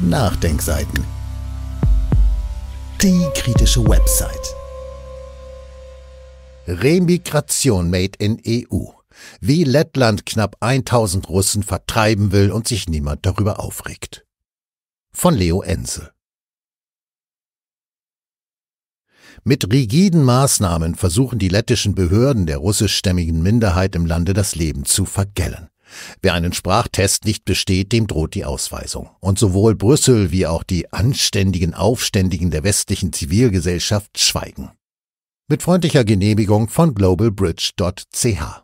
Nachdenkseiten. Die kritische Website. Remigration made in EU. Wie Lettland knapp 1000 Russen vertreiben will und sich niemand darüber aufregt. Von Leo Ensel. Mit rigiden Maßnahmen versuchen die lettischen Behörden der russischstämmigen Minderheit im Lande das Leben zu vergällen. Wer einen Sprachtest nicht besteht, dem droht die Ausweisung. Und sowohl Brüssel wie auch die anständigen Aufständigen der westlichen Zivilgesellschaft schweigen. Mit freundlicher Genehmigung von globalbridge.ch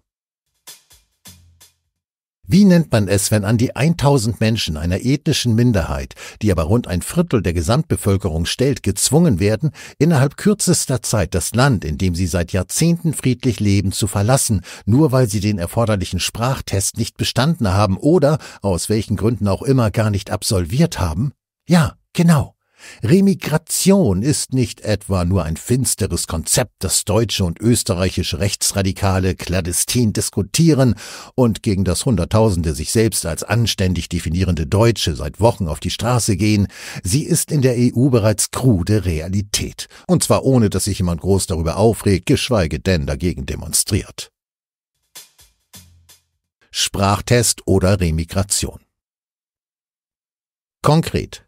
wie nennt man es, wenn an die 1000 Menschen einer ethnischen Minderheit, die aber rund ein Viertel der Gesamtbevölkerung stellt, gezwungen werden, innerhalb kürzester Zeit das Land, in dem sie seit Jahrzehnten friedlich leben, zu verlassen, nur weil sie den erforderlichen Sprachtest nicht bestanden haben oder, aus welchen Gründen auch immer, gar nicht absolviert haben? Ja, genau. Remigration ist nicht etwa nur ein finsteres Konzept, das deutsche und österreichische Rechtsradikale clandestin diskutieren und gegen das Hunderttausende sich selbst als anständig definierende Deutsche seit Wochen auf die Straße gehen. Sie ist in der EU bereits krude Realität. Und zwar ohne, dass sich jemand groß darüber aufregt, geschweige denn dagegen demonstriert. Sprachtest oder Remigration. Konkret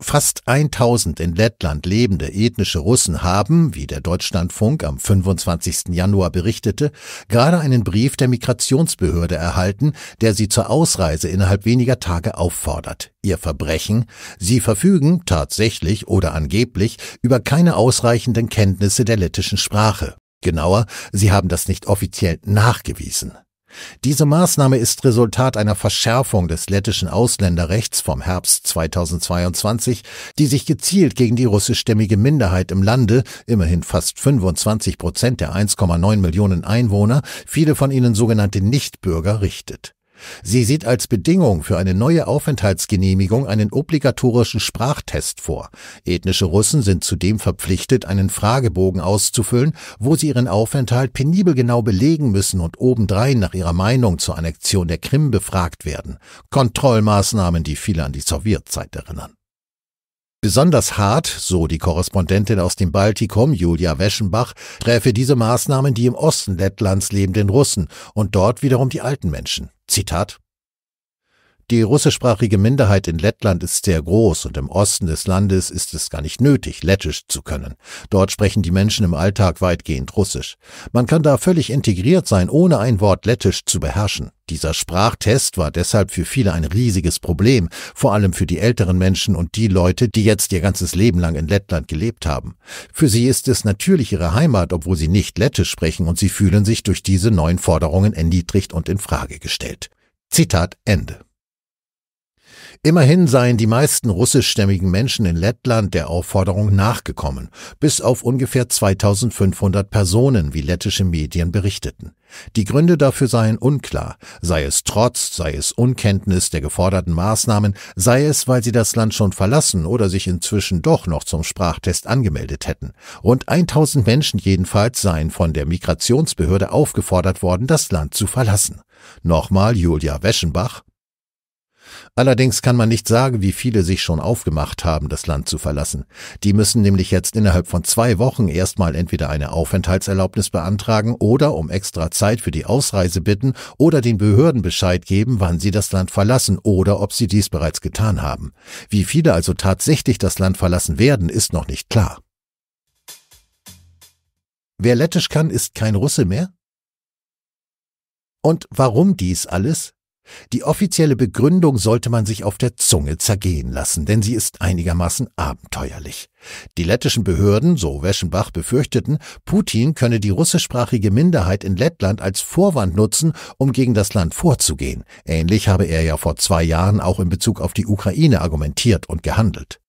Fast 1000 in Lettland lebende ethnische Russen haben, wie der Deutschlandfunk am 25. Januar berichtete, gerade einen Brief der Migrationsbehörde erhalten, der sie zur Ausreise innerhalb weniger Tage auffordert. Ihr Verbrechen? Sie verfügen tatsächlich oder angeblich über keine ausreichenden Kenntnisse der lettischen Sprache. Genauer, sie haben das nicht offiziell nachgewiesen. Diese Maßnahme ist Resultat einer Verschärfung des lettischen Ausländerrechts vom Herbst 2022, die sich gezielt gegen die russischstämmige Minderheit im Lande, immerhin fast 25 Prozent der 1,9 Millionen Einwohner, viele von ihnen sogenannte Nichtbürger, richtet. Sie sieht als Bedingung für eine neue Aufenthaltsgenehmigung einen obligatorischen Sprachtest vor. Ethnische Russen sind zudem verpflichtet, einen Fragebogen auszufüllen, wo sie ihren Aufenthalt penibel genau belegen müssen und obendrein nach ihrer Meinung zur Annexion der Krim befragt werden. Kontrollmaßnahmen, die viele an die Sowjetzeit erinnern. Besonders hart, so die Korrespondentin aus dem Baltikum, Julia Weschenbach, träfe diese Maßnahmen die im Osten Lettlands lebenden Russen und dort wiederum die alten Menschen. Zitat die russischsprachige Minderheit in Lettland ist sehr groß und im Osten des Landes ist es gar nicht nötig, Lettisch zu können. Dort sprechen die Menschen im Alltag weitgehend Russisch. Man kann da völlig integriert sein, ohne ein Wort Lettisch zu beherrschen. Dieser Sprachtest war deshalb für viele ein riesiges Problem, vor allem für die älteren Menschen und die Leute, die jetzt ihr ganzes Leben lang in Lettland gelebt haben. Für sie ist es natürlich ihre Heimat, obwohl sie nicht Lettisch sprechen und sie fühlen sich durch diese neuen Forderungen erniedrigt und in Frage gestellt. Zitat Ende. Immerhin seien die meisten russischstämmigen Menschen in Lettland der Aufforderung nachgekommen, bis auf ungefähr 2500 Personen, wie lettische Medien berichteten. Die Gründe dafür seien unklar, sei es Trotz, sei es Unkenntnis der geforderten Maßnahmen, sei es, weil sie das Land schon verlassen oder sich inzwischen doch noch zum Sprachtest angemeldet hätten. Rund 1000 Menschen jedenfalls seien von der Migrationsbehörde aufgefordert worden, das Land zu verlassen. Nochmal Julia Weschenbach, Allerdings kann man nicht sagen, wie viele sich schon aufgemacht haben, das Land zu verlassen. Die müssen nämlich jetzt innerhalb von zwei Wochen erstmal entweder eine Aufenthaltserlaubnis beantragen oder um extra Zeit für die Ausreise bitten oder den Behörden Bescheid geben, wann sie das Land verlassen oder ob sie dies bereits getan haben. Wie viele also tatsächlich das Land verlassen werden, ist noch nicht klar. Wer lettisch kann, ist kein Russe mehr? Und warum dies alles? Die offizielle Begründung sollte man sich auf der Zunge zergehen lassen, denn sie ist einigermaßen abenteuerlich. Die lettischen Behörden, so Weschenbach, befürchteten, Putin könne die russischsprachige Minderheit in Lettland als Vorwand nutzen, um gegen das Land vorzugehen. Ähnlich habe er ja vor zwei Jahren auch in Bezug auf die Ukraine argumentiert und gehandelt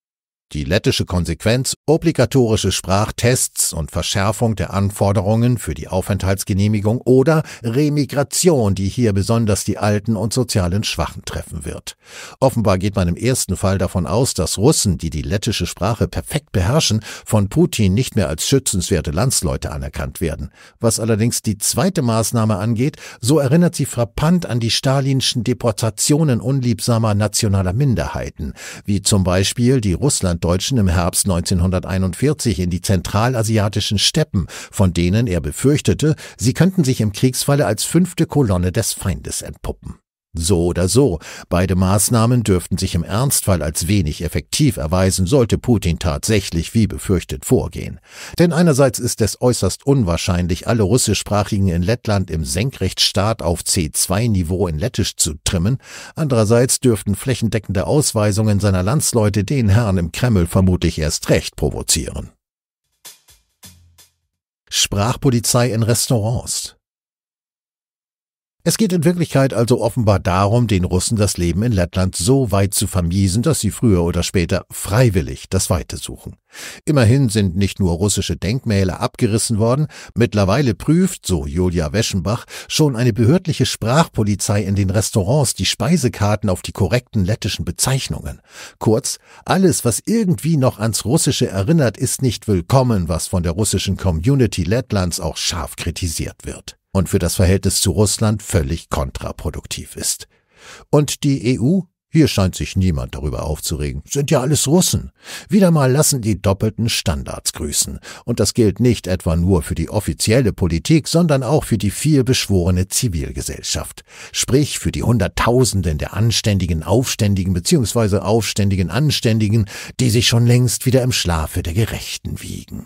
die lettische Konsequenz obligatorische Sprachtests und Verschärfung der Anforderungen für die Aufenthaltsgenehmigung oder Remigration, die hier besonders die Alten und sozialen Schwachen treffen wird. Offenbar geht man im ersten Fall davon aus, dass Russen, die die lettische Sprache perfekt beherrschen, von Putin nicht mehr als schützenswerte Landsleute anerkannt werden. Was allerdings die zweite Maßnahme angeht, so erinnert sie frappant an die stalinschen Deportationen unliebsamer nationaler Minderheiten, wie zum Beispiel die Russland Deutschen im Herbst 1941 in die zentralasiatischen Steppen, von denen er befürchtete, sie könnten sich im Kriegsfalle als fünfte Kolonne des Feindes entpuppen. So oder so, beide Maßnahmen dürften sich im Ernstfall als wenig effektiv erweisen, sollte Putin tatsächlich wie befürchtet vorgehen. Denn einerseits ist es äußerst unwahrscheinlich, alle russischsprachigen in Lettland im Senkrechtstaat auf C2-Niveau in Lettisch zu trimmen, andererseits dürften flächendeckende Ausweisungen seiner Landsleute den Herrn im Kreml vermutlich erst recht provozieren. Sprachpolizei in Restaurants es geht in Wirklichkeit also offenbar darum, den Russen das Leben in Lettland so weit zu vermiesen, dass sie früher oder später freiwillig das Weite suchen. Immerhin sind nicht nur russische Denkmäler abgerissen worden, mittlerweile prüft, so Julia Weschenbach, schon eine behördliche Sprachpolizei in den Restaurants die Speisekarten auf die korrekten lettischen Bezeichnungen. Kurz, alles, was irgendwie noch ans Russische erinnert, ist nicht willkommen, was von der russischen Community Lettlands auch scharf kritisiert wird und für das Verhältnis zu Russland völlig kontraproduktiv ist. Und die EU? Hier scheint sich niemand darüber aufzuregen. Sind ja alles Russen. Wieder mal lassen die doppelten Standards grüßen. Und das gilt nicht etwa nur für die offizielle Politik, sondern auch für die vielbeschworene Zivilgesellschaft. Sprich für die Hunderttausenden der anständigen Aufständigen bzw. aufständigen Anständigen, die sich schon längst wieder im Schlafe der Gerechten wiegen.